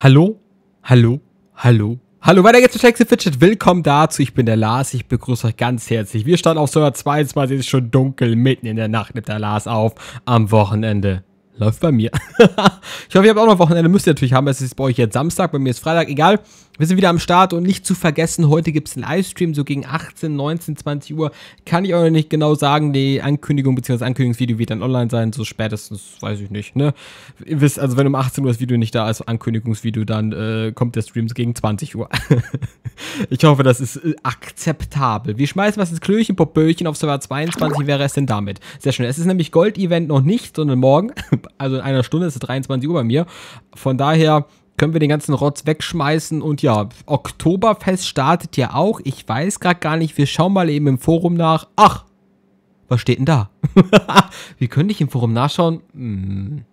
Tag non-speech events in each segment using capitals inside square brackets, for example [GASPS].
Hallo? Hallo? Hallo? Hallo, weiter geht's zu Taxi Fidget. Willkommen dazu. Ich bin der Lars. Ich begrüße euch ganz herzlich. Wir starten auf Server 22. Es ist schon dunkel. Mitten in der Nacht nimmt der Lars auf. Am Wochenende. Läuft bei mir. [LAUGHS] ich hoffe, ihr habt auch noch Wochenende. Müsst ihr natürlich haben. Es ist bei euch jetzt Samstag. Bei mir ist Freitag. Egal. Wir sind wieder am Start und nicht zu vergessen, heute gibt es einen Livestream, so gegen 18, 19, 20 Uhr. Kann ich euch noch nicht genau sagen. Die Ankündigung bzw. Ankündigungsvideo wird dann online sein, so spätestens, weiß ich nicht. Ne? Ihr wisst, also wenn um 18 Uhr das Video nicht da ist, Ankündigungsvideo, dann äh, kommt der Stream gegen 20 Uhr. [LAUGHS] ich hoffe, das ist äh, akzeptabel. Wir schmeißen was ins Klöchen, Popöchen auf Server 22. Wäre es denn damit? Sehr schön. Es ist nämlich Gold-Event noch nicht, sondern morgen. [LAUGHS] Also in einer Stunde ist es 23 Uhr bei mir. Von daher können wir den ganzen Rotz wegschmeißen. Und ja, Oktoberfest startet ja auch. Ich weiß gerade gar nicht. Wir schauen mal eben im Forum nach. Ach, was steht denn da? [LAUGHS] Wie könnte ich im Forum nachschauen? Hm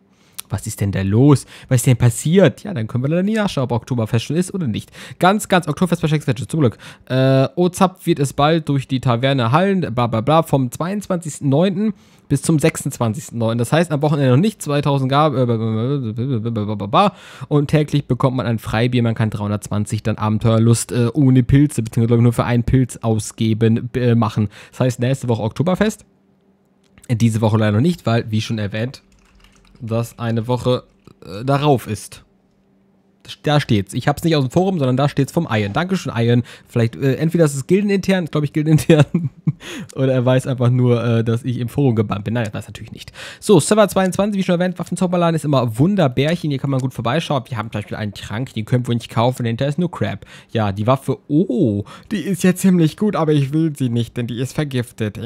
was ist denn da los? Was ist denn passiert? Ja, dann können wir leider nie nachschauen, ob Oktoberfest schon ist oder nicht. Ganz, ganz Oktoberfest bei Shakespeare, zum Glück. Äh, Ozapf wird es bald durch die Taverne Hallen, bla bla bla, vom 22.09. bis zum 26.09. Das heißt, am Wochenende noch nicht 2000 gab, äh, und täglich bekommt man ein Freibier, man kann 320 dann Abenteuerlust äh, ohne Pilze, beziehungsweise nur für einen Pilz ausgeben, äh, machen. Das heißt, nächste Woche Oktoberfest. Diese Woche leider noch nicht, weil, wie schon erwähnt, das eine Woche äh, darauf ist. Da steht's. Ich hab's nicht aus dem Forum, sondern da steht's vom Ian. Dankeschön, Ian. Vielleicht, äh, entweder ist es gildenintern, glaube ich, gildenintern. [LAUGHS] oder er weiß einfach nur, äh, dass ich im Forum gebannt bin. Nein, er weiß natürlich nicht. So, Server 22, wie schon erwähnt, Waffenzauberladen ist immer Wunderbärchen. Hier kann man gut vorbeischauen. Wir haben zum Beispiel einen Trank, den können wir nicht kaufen, dahinter ist nur Crap. Ja, die Waffe, oh, die ist ja ziemlich gut, aber ich will sie nicht, denn die ist vergiftet.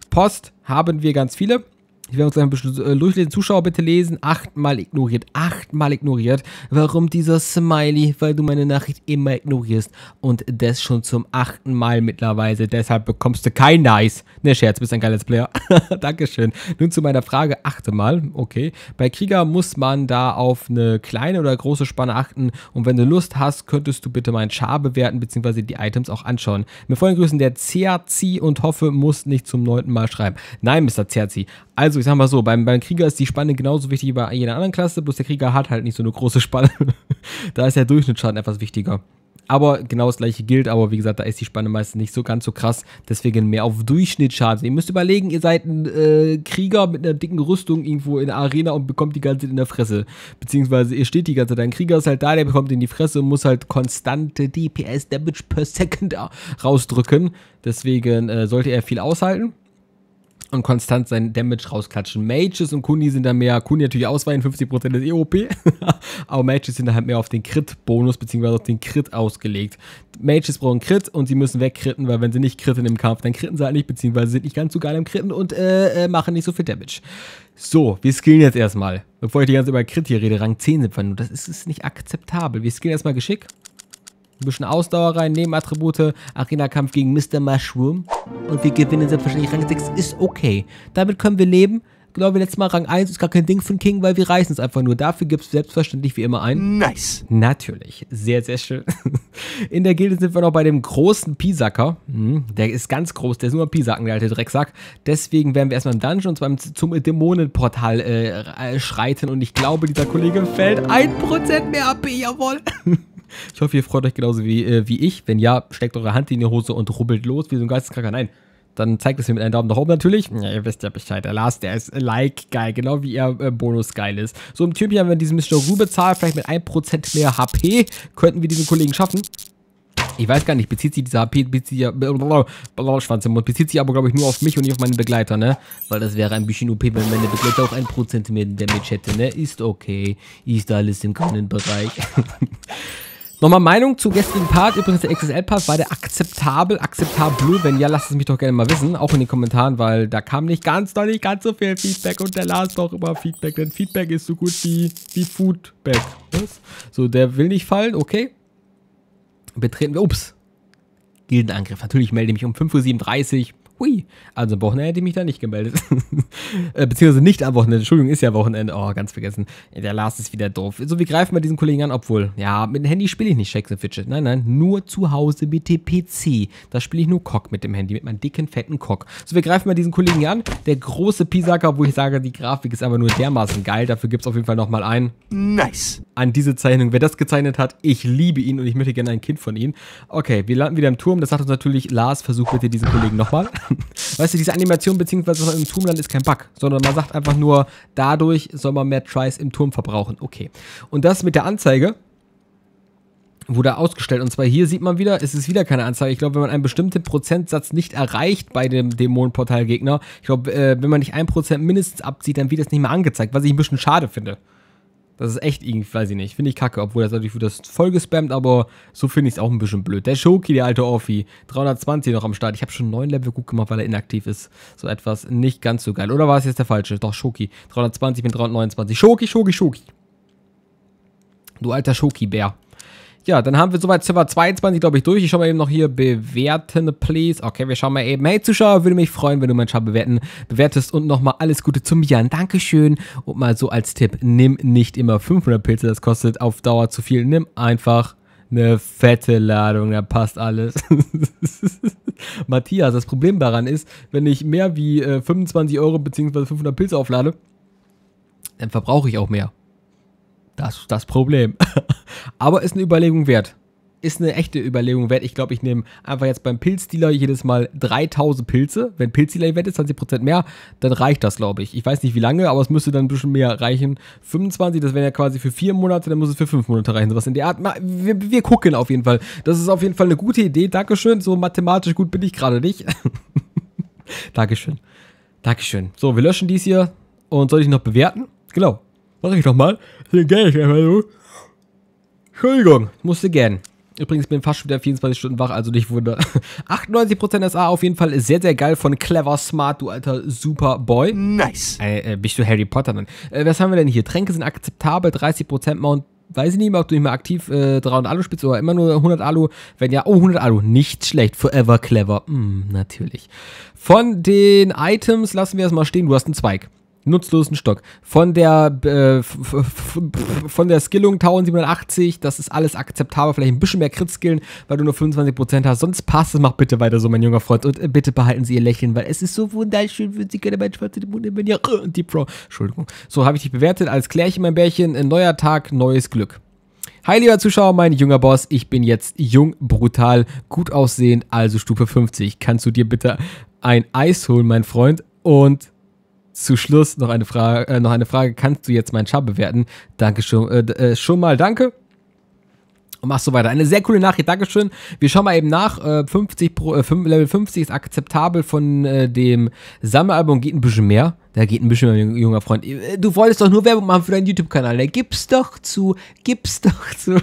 [LAUGHS] Post haben wir ganz viele. Ich werde uns ein bisschen äh, durchlesen. Zuschauer bitte lesen. Achtmal ignoriert. Achtmal ignoriert. Warum dieser Smiley? Weil du meine Nachricht immer ignorierst. Und das schon zum achten Mal mittlerweile. Deshalb bekommst du kein Nice. Ne, Scherz, bist ein geiles Player. [LAUGHS] Dankeschön. Nun zu meiner Frage, achte mal, okay. Bei Krieger muss man da auf eine kleine oder große Spanne achten und wenn du Lust hast, könntest du bitte meinen Char bewerten beziehungsweise die Items auch anschauen. Mit vollen Grüßen der Cerzi und hoffe, muss nicht zum neunten Mal schreiben. Nein, Mr. Cerzi. Also, ich sag mal so, beim, beim Krieger ist die Spanne genauso wichtig wie bei jeder anderen Klasse, bloß der Krieger hat halt nicht so eine große Spanne. [LAUGHS] da ist der Durchschnittsschaden etwas wichtiger. Aber genau das gleiche gilt, aber wie gesagt, da ist die Spanne meistens nicht so ganz so krass. Deswegen mehr auf Durchschnittsschaden. Ihr müsst überlegen, ihr seid ein äh, Krieger mit einer dicken Rüstung irgendwo in der Arena und bekommt die ganze Zeit in der Fresse. Beziehungsweise ihr steht die ganze Zeit. Ein Krieger ist halt da, der bekommt in die Fresse und muss halt konstante DPS, Damage per Second äh, rausdrücken. Deswegen äh, sollte er viel aushalten und konstant seinen Damage rausklatschen. Mages und Kuni sind da mehr, Kuni natürlich ausweichen, 50% des EOP, [LAUGHS] aber Mages sind da halt mehr auf den Crit-Bonus beziehungsweise auf den Crit ausgelegt. Mages brauchen Crit und sie müssen wegkritten, weil wenn sie nicht kritten im Kampf, dann kritten sie halt nicht, beziehungsweise sind nicht ganz so geil im Kritten und äh, äh, machen nicht so viel Damage. So, wir skillen jetzt erstmal. Bevor ich die ganze über Crit hier rede, Rang 10 sind wir nur. Das ist, ist nicht akzeptabel. Wir skillen erstmal geschickt ein bisschen Ausdauer rein, Nebenattribute, Arena-Kampf gegen Mr. Mushroom. Und wir gewinnen selbstverständlich Rang 6, ist okay. Damit können wir leben. Glaube letztes Mal Rang 1 ist gar kein Ding für den King, weil wir reißen es einfach nur. Dafür gibt es selbstverständlich wie immer ein. Nice. Natürlich. Sehr, sehr schön. [LAUGHS] In der Gilde sind wir noch bei dem großen Pisacker. Hm, der ist ganz groß, der ist nur ein Pisacken, der alte Drecksack. Deswegen werden wir erstmal im Dungeon und zwar zum Dämonenportal äh, äh, schreiten. Und ich glaube, dieser Kollege fällt 1% mehr AP, jawohl. [LAUGHS] Ich hoffe, ihr freut euch genauso wie, äh, wie ich. Wenn ja, steckt eure Hand in die Hose und rubbelt los wie so ein Geisteskranker. Nein, dann zeigt es mir mit einem Daumen nach oben natürlich. Ja, ihr wisst ja Bescheid. Der Lars, der ist äh, Like-geil, genau wie er äh, Bonus-geil ist. So im Typ hier haben wir diesen Mr. Rue bezahlt, vielleicht mit 1% mehr HP. Könnten wir diesen Kollegen schaffen? Ich weiß gar nicht, bezieht sich dieser HP, bezieht ja, Schwanz im Mund, bezieht sich aber, glaube ich, nur auf mich und nicht auf meine Begleiter, ne? Weil das wäre ein bisschen OP, wenn meine Begleiter auch 1% mehr Damage hätte, ne? Ist okay. Ist alles im grünen Bereich. [LAUGHS] Nochmal Meinung zu gestrigen Part. Übrigens, der XSL-Part war der akzeptabel, akzeptabel. Wenn ja, lasst es mich doch gerne mal wissen. Auch in den Kommentaren, weil da kam nicht ganz, noch nicht ganz so viel Feedback. Und der Lars doch immer Feedback, denn Feedback ist so gut wie, wie Foodback. Was? So, der will nicht fallen, okay. Betreten wir, ups. Gildenangriff. Natürlich melde ich mich um 5.37 Uhr. Hui. Also am Wochenende hätte ich mich da nicht gemeldet. [LAUGHS] Äh, beziehungsweise nicht am Wochenende. Entschuldigung, ist ja Wochenende. Oh, ganz vergessen. Der Lars ist wieder doof. So, wir greifen bei diesen Kollegen an, obwohl, ja, mit dem Handy spiele ich nicht Shakes and Fidget. Nein, nein, nur zu Hause mit dem PC. Da spiele ich nur Cock mit dem Handy, mit meinem dicken, fetten Cock. So, wir greifen mal diesen Kollegen an. Der große Pisaka, wo ich sage, die Grafik ist einfach nur dermaßen geil. Dafür gibt es auf jeden Fall nochmal ein. Nice. An diese Zeichnung. Wer das gezeichnet hat, ich liebe ihn und ich möchte gerne ein Kind von ihm. Okay, wir landen wieder im Turm. Das sagt uns natürlich, Lars, versuch bitte diesen Kollegen nochmal. [LAUGHS] Weißt du, diese Animation beziehungsweise im Turmland ist kein Bug, sondern man sagt einfach nur, dadurch soll man mehr Tries im Turm verbrauchen. Okay. Und das mit der Anzeige wurde ausgestellt. Und zwar hier sieht man wieder, es ist wieder keine Anzeige. Ich glaube, wenn man einen bestimmten Prozentsatz nicht erreicht bei dem Dämonenportal-Gegner, ich glaube, äh, wenn man nicht ein Prozent mindestens abzieht, dann wird das nicht mehr angezeigt, was ich ein bisschen schade finde. Das ist echt irgendwie, weiß ich nicht, finde ich kacke, obwohl das natürlich wird das voll gespammt, aber so finde ich es auch ein bisschen blöd. Der Shoki, der alte Orphi, 320 noch am Start. Ich habe schon 9 Level gut gemacht, weil er inaktiv ist. So etwas nicht ganz so geil. Oder war es jetzt der falsche? Doch, Shoki, 320 mit 329. Shoki, Shoki, Shoki. Du alter Shoki-Bär. Ja, dann haben wir soweit Ziffer 22, glaube ich, durch. Ich schaue mal eben noch hier bewerten, please. Okay, wir schauen mal eben. Hey, Zuschauer, würde mich freuen, wenn du meinen Char bewerten, bewertest. Und nochmal alles Gute zum Jan. Dankeschön. Und mal so als Tipp, nimm nicht immer 500 Pilze, das kostet auf Dauer zu viel. Nimm einfach eine fette Ladung, da passt alles. [LAUGHS] Matthias, das Problem daran ist, wenn ich mehr wie 25 äh, Euro bzw. 500 Pilze auflade, dann verbrauche ich auch mehr. Das ist das Problem. [LAUGHS] Aber ist eine Überlegung wert. Ist eine echte Überlegung wert. Ich glaube, ich nehme einfach jetzt beim Pilzdealer jedes Mal 3000 Pilze. Wenn Pilzdealer-Event ist, 20% mehr, dann reicht das, glaube ich. Ich weiß nicht wie lange, aber es müsste dann ein bisschen mehr reichen. 25, das wäre ja quasi für 4 Monate, dann muss es für 5 Monate reichen. Sowas in der Art. Wir, wir gucken auf jeden Fall. Das ist auf jeden Fall eine gute Idee. Dankeschön. So mathematisch gut bin ich gerade nicht. [LAUGHS] Dankeschön. Dankeschön. So, wir löschen dies hier. Und soll ich noch bewerten? Genau. Mache ich nochmal. mal. Viel Geld, so. Entschuldigung, musste gern. Übrigens bin fast schon wieder 24 Stunden wach, also nicht wunder. 98% [LAUGHS] SA auf jeden Fall sehr, sehr geil von Clever Smart, du alter Superboy. Nice. Äh, äh, bist du Harry Potter dann? Äh, was haben wir denn hier? Tränke sind akzeptabel, 30% Mount. Weiß ich nicht mehr, ob du nicht mehr aktiv 300 äh, Alu spielst oder immer nur 100 Alu. Wenn ja, oh, 100 Alu, nicht schlecht. Forever clever. Mm, natürlich. Von den Items lassen wir es mal stehen. Du hast einen Zweig nutzlosen Stock. Von der, äh, von der Skillung 1780, das ist alles akzeptabel. Vielleicht ein bisschen mehr Crit-Skillen, weil du nur 25% hast. Sonst passt es, mach bitte weiter so, mein junger Freund. Und äh, bitte behalten Sie Ihr Lächeln, weil es ist so wunderschön, wenn Sie gerne mein schwarzes Mund in ja, die Pro. Entschuldigung. So, habe ich dich bewertet. Als Klärchen, mein Bärchen. Ein neuer Tag, neues Glück. Hi, lieber Zuschauer, mein junger Boss. Ich bin jetzt jung, brutal, gut aussehend, also Stufe 50. Kannst du dir bitte ein Eis holen, mein Freund? Und zu Schluss noch eine Frage, äh, noch eine Frage. Kannst du jetzt meinen Char bewerten? Dankeschön. schon, äh, äh, schon mal, danke. Und machst so weiter. Eine sehr coole Nachricht, Dankeschön. Wir schauen mal eben nach. Äh, 50 Pro, äh, 5, Level 50 ist akzeptabel von äh, dem Sammelalbum. Geht ein bisschen mehr. Da geht ein bisschen mehr, junger Freund. Äh, du wolltest doch nur Werbung machen für deinen YouTube-Kanal. Ne? Gib's doch zu. Gib's [LAUGHS] doch zu.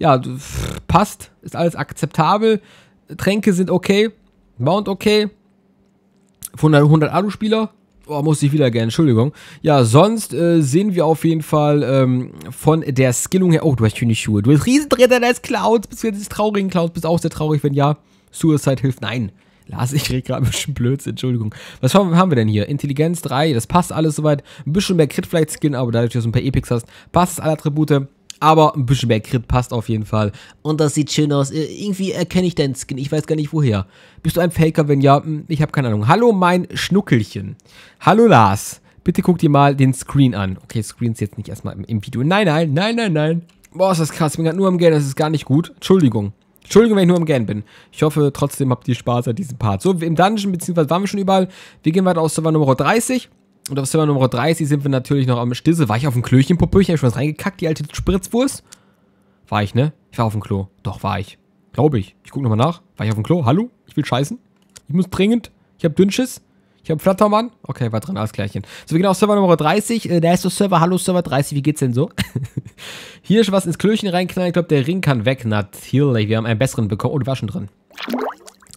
ja, passt. Ist alles akzeptabel. Tränke sind okay. Mount okay. Von 100 Alu-Spieler. Oh, muss ich wieder gerne, Entschuldigung. Ja, sonst äh, sehen wir auf jeden Fall ähm, von der Skillung her. Oh, du hast schöne Schuhe. Du bist Riesentritter des Clouds, bist du des traurigen Clouds, bist auch sehr traurig, wenn ja. Suicide hilft. Nein. Lars, ich rede gerade ein bisschen Blödsinn, Entschuldigung. Was haben wir denn hier? Intelligenz 3, das passt alles soweit. Ein bisschen mehr Crit Flight Skin, aber dadurch, dass du ein paar Epics hast, passt alle Attribute aber ein bisschen mehr Crit passt auf jeden Fall. Und das sieht schön aus. Äh, irgendwie erkenne ich deinen Skin, ich weiß gar nicht woher. Bist du ein Faker? Wenn ja, hm, ich habe keine Ahnung. Hallo, mein Schnuckelchen. Hallo, Lars. Bitte guck dir mal den Screen an. Okay, Screen ist jetzt nicht erstmal im, Video. Nein, nein, nein, nein, nein. Boah, ist das krass. Ich bin gerade nur am Geld, das ist gar nicht gut. Entschuldigung. Entschuldigung, wenn ich nur am Gähnen bin. Ich hoffe, trotzdem habt ihr Spaß an diesem Part. So, im Dungeon, beziehungsweise waren wir schon überall. Wir gehen weiter aus Server Nummer 30. Und auf Server Nummer 30 sind wir natürlich noch am Stisse. War ich auf dem Klöchen, Popöchen? Hab ich schon was reingekackt, die alte Spritzwurst? War ich, ne? Ich war auf dem Klo. Doch, war ich. Glaube ich. Ich guck nochmal nach. War ich auf dem Klo? Hallo? Ich will scheißen. Ich muss dringend. Ich hab Dünnschiss. Ich hab Flattermann. Okay, war drin, alles klärchen. So, wir gehen auf Server Nummer 30. Äh, der ist der Server. Hallo Server 30, wie geht's denn so? [LAUGHS] Hier ist was ins Klöchen reinknallen. Ich glaube, der Ring kann weg. Natürlich. Wir haben einen besseren bekommen. Oh, du warst schon drin.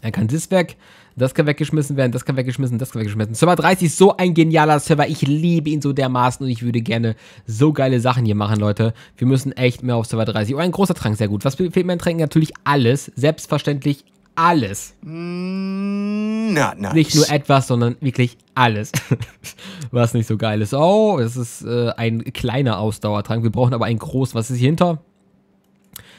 Er kann das weg, das kann weggeschmissen werden, das kann weggeschmissen, das kann weggeschmissen. Server 30 ist so ein genialer Server. Ich liebe ihn so dermaßen und ich würde gerne so geile Sachen hier machen, Leute. Wir müssen echt mehr auf Server 30. Oh, ein großer Trank, sehr gut. Was fehlt mir an Tränken? Natürlich alles. Selbstverständlich alles. Not mm, nice. Nicht nur etwas, sondern wirklich alles. [LAUGHS] was nicht so geil ist. Oh, es ist äh, ein kleiner Ausdauertrank. Wir brauchen aber einen großen. Was ist hier hinter?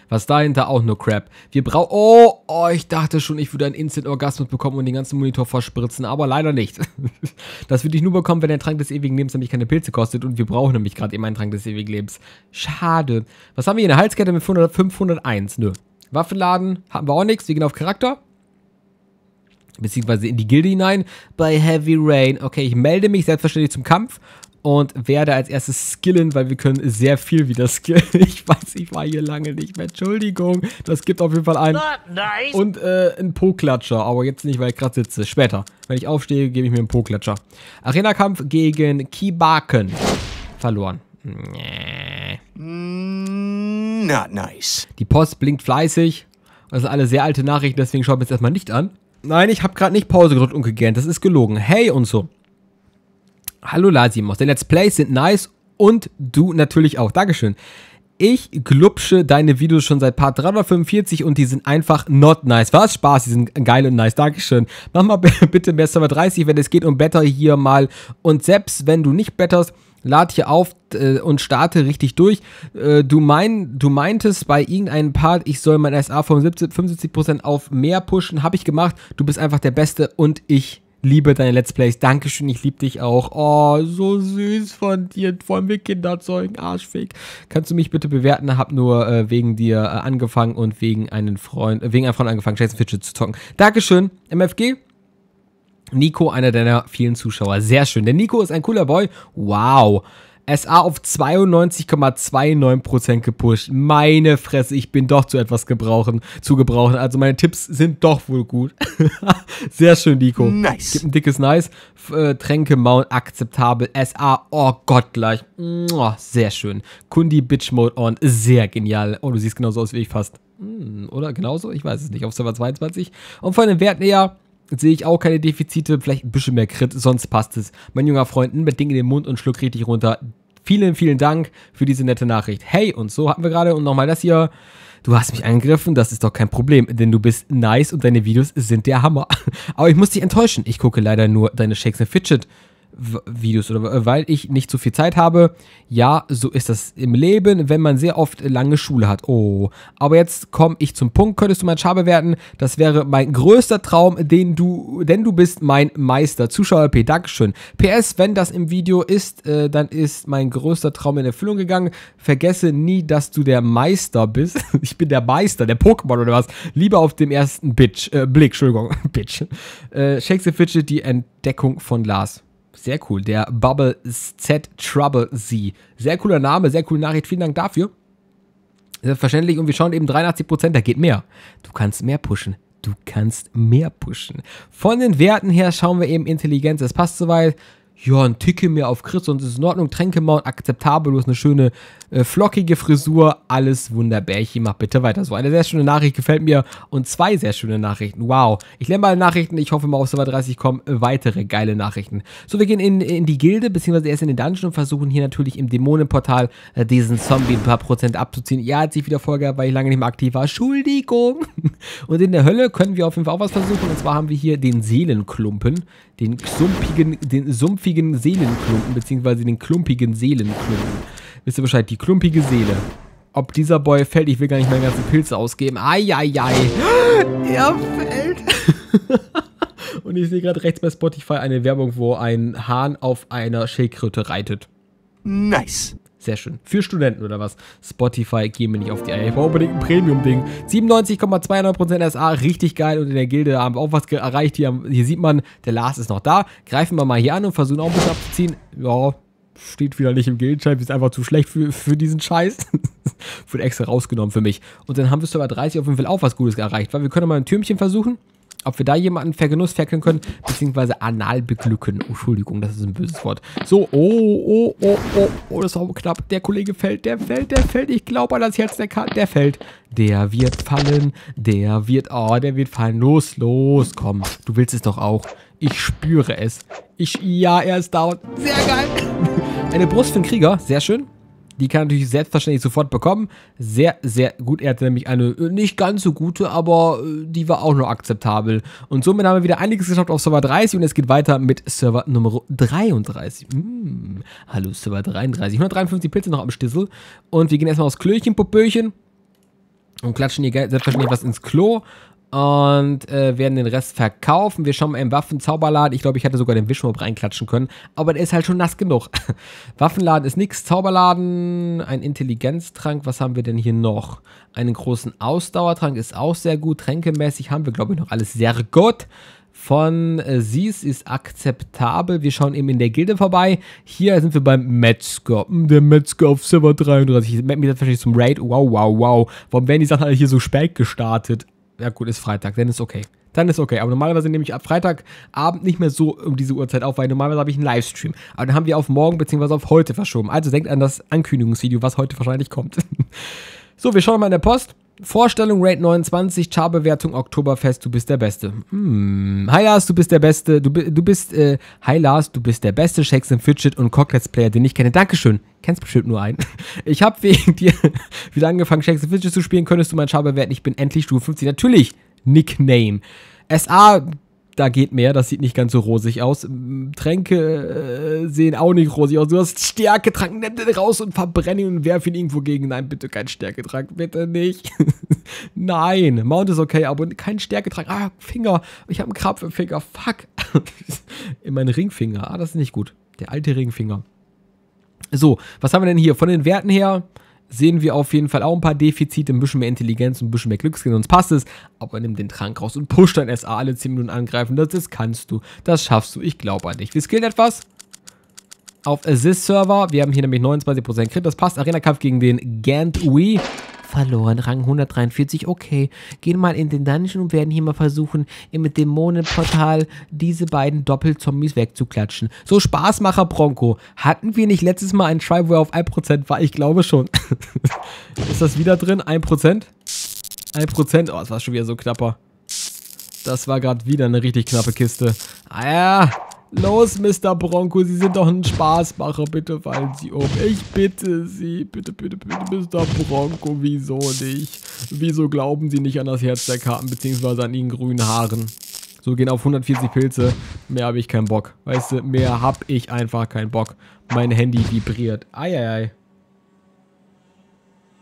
Was dahinter auch nur Crap. Wir brauchen... Oh, oh, ich dachte schon, ich würde einen Instant-Orgasmus bekommen und den ganzen Monitor verspritzen, aber leider nicht. [LAUGHS] das würde ich nur bekommen, wenn der Trank des ewigen Lebens nämlich keine Pilze kostet und wir brauchen nämlich gerade eben einen Trank des ewigen Lebens. Schade. Was haben wir hier? Eine Halskette mit 500, 501. Nö. Waffenladen haben wir auch nichts. Wir gehen auf Charakter beziehungsweise in die Gilde hinein bei Heavy Rain. Okay, ich melde mich selbstverständlich zum Kampf und werde als erstes skillen, weil wir können sehr viel wieder skillen. [LAUGHS] Ich weiß, ich war hier lange nicht mehr. Entschuldigung. Das gibt auf jeden Fall einen. Nice. Und äh, einen Po-Klatscher. Aber jetzt nicht, weil ich gerade sitze. Später. Wenn ich aufstehe, gebe ich mir einen Po-Klatscher. Arena-Kampf gegen Kibaken. Verloren. Nee. Mm, not nice. Die Post blinkt fleißig. Das sind alle sehr alte Nachrichten, deswegen schauen wir jetzt erstmal nicht an. Nein, ich habe gerade nicht Pause gedrückt und gegähnt. Das ist gelogen. Hey und so. Hallo Lasimos, deine Let's Plays sind nice und du natürlich auch. Dankeschön. Ich glubsche deine Videos schon seit Part 345 und die sind einfach not nice. Was Spaß, die sind geil und nice. Dankeschön. Mach mal [LAUGHS] bitte mehr Server 30, wenn es geht um Better hier mal. Und selbst wenn du nicht betterst, lad hier auf äh, und starte richtig durch. Äh, du, mein, du meintest bei irgendeinem Part, ich soll mein SA von 75% auf mehr pushen. Habe ich gemacht. Du bist einfach der Beste und ich liebe deine Let's Plays. Dankeschön, ich liebe dich auch. Oh, so süß von dir. Wollen wir Kinder zeugen? Arschfick. Kannst du mich bitte bewerten? Hab nur äh, wegen dir äh, angefangen und wegen einen Freund, äh, wegen einem Freund angefangen, Jason Fidget zu zocken. Dankeschön, MFG. Nico, einer deiner vielen Zuschauer. Sehr schön. Der Nico ist ein cooler Boy. Wow. SA auf 92,29% gepusht. Meine Fresse, ich bin doch zu etwas gebrauchen, zu gebrauchen. Also meine Tipps sind doch wohl gut. [LAUGHS] Sehr schön, Nico. Nice. Gib ein dickes Nice. Äh, Tränke Mount akzeptabel. SA, oh Gott, gleich. Mua, sehr schön. Kundi Bitch Mode on. Sehr genial. Oh, du siehst genauso aus wie ich fast. Hm, oder genauso? Ich weiß es nicht. Auf Server 22. Und von den Werten her sehe ich auch keine Defizite. Vielleicht ein bisschen mehr Crit, sonst passt es. Mein junger Freund, nimm das Ding in den Mund und schluck richtig runter. Vielen, vielen Dank für diese nette Nachricht. Hey, und so hatten wir gerade und nochmal das hier. Du hast mich angegriffen, das ist doch kein Problem, denn du bist nice und deine Videos sind der Hammer. [LAUGHS] Aber ich muss dich enttäuschen, ich gucke leider nur deine Shakespeare Fidget. Videos oder weil ich nicht so viel Zeit habe. Ja, so ist das im Leben, wenn man sehr oft lange Schule hat. Oh, aber jetzt komme ich zum Punkt. Könntest du mein Char bewerten? Das wäre mein größter Traum, den du, denn du bist mein Meister. Zuschauer P, Dankeschön. PS, wenn das im Video ist, äh, dann ist mein größter Traum in Erfüllung gegangen. Vergesse nie, dass du der Meister bist. [LAUGHS] ich bin der Meister, der Pokémon oder was. Lieber auf dem ersten Bitch, äh, Blick, Entschuldigung, [LAUGHS] Bitch. Äh, Shakespeare Fidget, die Entdeckung von Lars sehr cool. Der Bubble Z Trouble Z. Sehr cooler Name, sehr coole Nachricht. Vielen Dank dafür. Selbstverständlich. Und wir schauen eben 83 da geht mehr. Du kannst mehr pushen. Du kannst mehr pushen. Von den Werten her schauen wir eben Intelligenz. Das passt soweit ja, ein Ticke mehr auf Chris, sonst ist es in Ordnung. Tränkemount akzeptabel, du hast eine schöne, äh, flockige Frisur. Alles wunderbärchen, mach bitte weiter so. Eine sehr schöne Nachricht gefällt mir und zwei sehr schöne Nachrichten. Wow. Ich lerne mal Nachrichten, ich hoffe mal auf Server 30 kommen äh, weitere geile Nachrichten. So, wir gehen in, in die Gilde, beziehungsweise erst in den Dungeon und versuchen hier natürlich im Dämonenportal äh, diesen Zombie ein paar Prozent abzuziehen. Ja, hat sich wieder voll weil ich lange nicht mehr aktiv war. Entschuldigung. [LAUGHS] Und in der Hölle können wir auf jeden Fall auch was versuchen. Und zwar haben wir hier den Seelenklumpen. Den sumpfigen, den sumpfigen Seelenklumpen, beziehungsweise den klumpigen Seelenklumpen. Wisst ihr Bescheid, die klumpige Seele. Ob dieser Boy fällt, ich will gar nicht meinen ganzen Pilz ausgeben. Eieiei. [GASPS] Er fällt. [LAUGHS] Und ich sehe gerade rechts bei Spotify eine Werbung, wo ein Hahn auf einer Schildkröte reitet. Nice. Sehr schön. Für Studenten oder was? Spotify, gehen wir nicht auf die Eier. Ich brauche unbedingt ein Premium-Ding. 97,29% SA, richtig geil. Und in der Gilde haben wir auch was erreicht. Hier, hier sieht man, der Lars ist noch da. Greifen wir mal hier an und versuchen auch ein bisschen abzuziehen. Ja, steht wieder nicht im Gildenschein, ist einfach zu schlecht für, für diesen Scheiß. [LAUGHS] Wird extra rausgenommen für mich. Und dann haben wir es über 30 auf jeden Fall auch was Gutes erreicht, weil wir können mal ein Türmchen versuchen ob wir da jemanden vergenussferkeln können, beziehungsweise anal beglücken. Oh, Entschuldigung, das ist ein böses Wort. So, oh, oh, oh, oh, oh, oh das war knapp. Der Kollege fällt, der fällt, der fällt. Ich glaube an das Herz, der kann, der fällt. Der wird fallen, der wird, oh, der wird fallen. Los, los, komm. Du willst es doch auch. Ich spüre es. Ich, ja, er ist down. Sehr geil. [LAUGHS] Eine Brust für den Krieger, sehr schön. Die kann er natürlich selbstverständlich sofort bekommen. Sehr, sehr gut. Er hatte nämlich eine äh, nicht ganz so gute, aber äh, die war auch nur akzeptabel. Und somit haben wir wieder einiges geschafft auf Server 30 und es geht weiter mit Server Nummer 33. Mm, hm. hallo Server 33. 153 Pilze noch am Stissel. Und wir gehen erstmal aufs Klöchen, Popöchen und klatschen hier selbstverständlich was ins Klo und äh, werden den Rest verkaufen. Wir schauen mal im Waffenzauberladen. Ich glaube, ich hätte sogar den Wischmob reinklatschen können, aber der ist halt schon nass genug. [LAUGHS] Waffenladen ist nichts. Zauberladen, ein Intelligenztrank. Was haben wir denn hier noch? Einen großen Ausdauertrank ist auch sehr gut. Tränkemäßig haben wir, glaube ich, noch alles sehr gut von äh, Sies ist akzeptabel. Wir schauen eben in der Gilde vorbei. Hier sind wir beim Metzger. Hm, der Metzger auf Server 33. Ich merke mich das wahrscheinlich zum Raid. Wow, wow, wow. Warum werden die Sachen alle hier so spät gestartet? Ja gut, ist Freitag, dann ist okay. Dann ist okay. Aber normalerweise nehme ich ab Freitagabend nicht mehr so um diese Uhrzeit auf, weil normalerweise habe ich einen Livestream. Aber dann haben wir auf morgen bzw. auf heute verschoben. Also denkt an das Ankündigungsvideo, was heute wahrscheinlich kommt. [LAUGHS] so, wir schauen mal in der Post. Vorstellung Rate 29, Charbewertung Oktoberfest, du bist der Beste. Hm. Hi Lars, du bist der Beste. Du, du bist, äh, hi Lars, du bist der beste Shakes Fidget und Cocktails Player, den ich kenne. Dankeschön. Kennst bestimmt nur einen. Ich habe wegen dir [LAUGHS] wieder angefangen, Shakes Fidget zu spielen. Könntest du meinen Schaber bewerten? Ich bin endlich Stufe 50. Natürlich, Nickname. SA, da geht mehr. Das sieht nicht ganz so rosig aus. Tränke äh, sehen auch nicht rosig aus. Du hast Stärketrank. Nimm den raus und verbrenne ihn und werf ihn irgendwo gegen. Nein, bitte kein Stärketrank. Bitte nicht. [LAUGHS] Nein, Mount ist okay, aber kein Stärketrank. Ah, Finger. Ich habe einen Krapfenfinger. Fuck. [LAUGHS] In meinen Ringfinger. Ah, das ist nicht gut. Der alte Ringfinger. So, was haben wir denn hier? Von den Werten her sehen wir auf jeden Fall auch ein paar Defizite, ein bisschen mehr Intelligenz und ein bisschen mehr Glücksgewinn, sonst passt es. Aber nimm den Trank raus und push dein SA alle 10 Minuten angreifen. Das, das kannst du, das schaffst du. Ich glaube an dich. Wir skillen etwas auf Assist-Server. Wir haben hier nämlich 29% Crit, das passt. Arena-Kampf gegen den Gantui verloren. Rang 143, okay. Gehen mal in den Dungeon und werden hier mal versuchen, mit Dämonenportal diese beiden Doppelzombies wegzuklatschen. So Spaßmacher Bronco. Hatten wir nicht letztes Mal einen Try, wo auf 1% war? Ich glaube schon. [LAUGHS] Ist das wieder drin? 1%? 1%? Oh, das war schon wieder so knapper. Das war gerade wieder eine richtig knappe Kiste. Ah ja. Los, Mr. Bronco, Sie sind doch ein Spaßmacher. Bitte fallen Sie um. Ich bitte Sie. Bitte, bitte, bitte, Mr. Bronco. Wieso nicht? Wieso glauben Sie nicht an das Herz der Karten, beziehungsweise an Ihren grünen Haaren? So gehen auf 140 Pilze. Mehr habe ich keinen Bock. Weißt du, mehr habe ich einfach keinen Bock. Mein Handy vibriert. Eieiei. Ei, ei.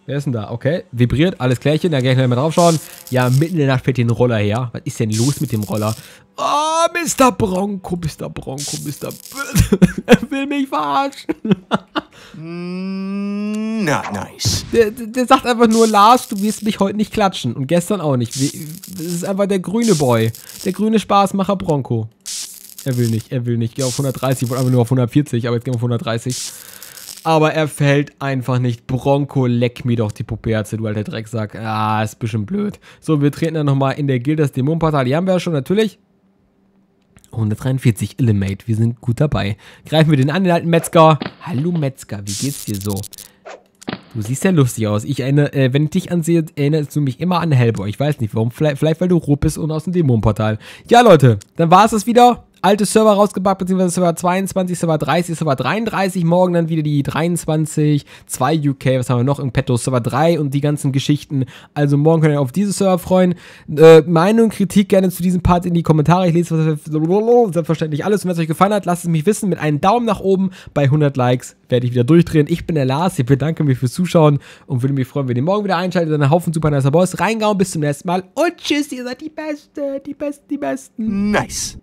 Wer ist denn da? Okay, vibriert, alles klärchen, da ich gleich mal drauf schauen. Ja, mitten in der Nacht fällt den Roller her. Was ist denn los mit dem Roller? Oh, Mr. Bronco, Mr. Bronco, Mr. [LAUGHS] er will mich verarschen. Mm, Not nice. Der, der, sagt einfach nur, Lars, du wirst mich heute nicht klatschen und gestern auch nicht. Das ist einfach der grüne Boy, der grüne Spaßmacher Bronco. Er will nicht, er will nicht. Ich gehe auf 130, ich wollte einfach nur auf 140, aber jetzt gehen wir auf 130 aber er fällt einfach nicht. Bronco, leck mir doch die puppe du alter Drecksack. Ah, ist ein bisschen blöd. So, wir treten dann nochmal in der Gilde Dämonenportal. Die haben wir ja schon, natürlich. 143, Illimate, wir sind gut dabei. Greifen wir den an, den alten Metzger. Hallo Metzger, wie geht's dir so? Du siehst ja lustig aus. Ich erinnere, äh, wenn ich dich ansehe, erinnerst du mich immer an Hellboy. Ich weiß nicht warum. Vielleicht, vielleicht weil du rot bist und aus dem Dämonenportal. Ja, Leute, dann war es es wieder alte Server rausgepackt, beziehungsweise Server 22, Server 30, Server 33. Morgen dann wieder die 23, 2 UK, was haben wir noch im Petto? Server 3 und die ganzen Geschichten. Also morgen könnt ihr auf diese Server freuen. Äh, Meinung, Kritik gerne zu diesem Part in die Kommentare. Ich lese selbstverständlich alles. Und wenn es euch gefallen hat, lasst es mich wissen mit einem Daumen nach oben. Bei 100 Likes werde ich wieder durchdrehen. Ich bin der Lars. Ich bedanke mich fürs Zuschauen und würde mich freuen, wenn ihr morgen wieder einschaltet. Dann einen Haufen super nicer Boys. Reingauen. Bis zum nächsten Mal. Und tschüss. Ihr seid die Beste, die Besten, die Besten. Nice.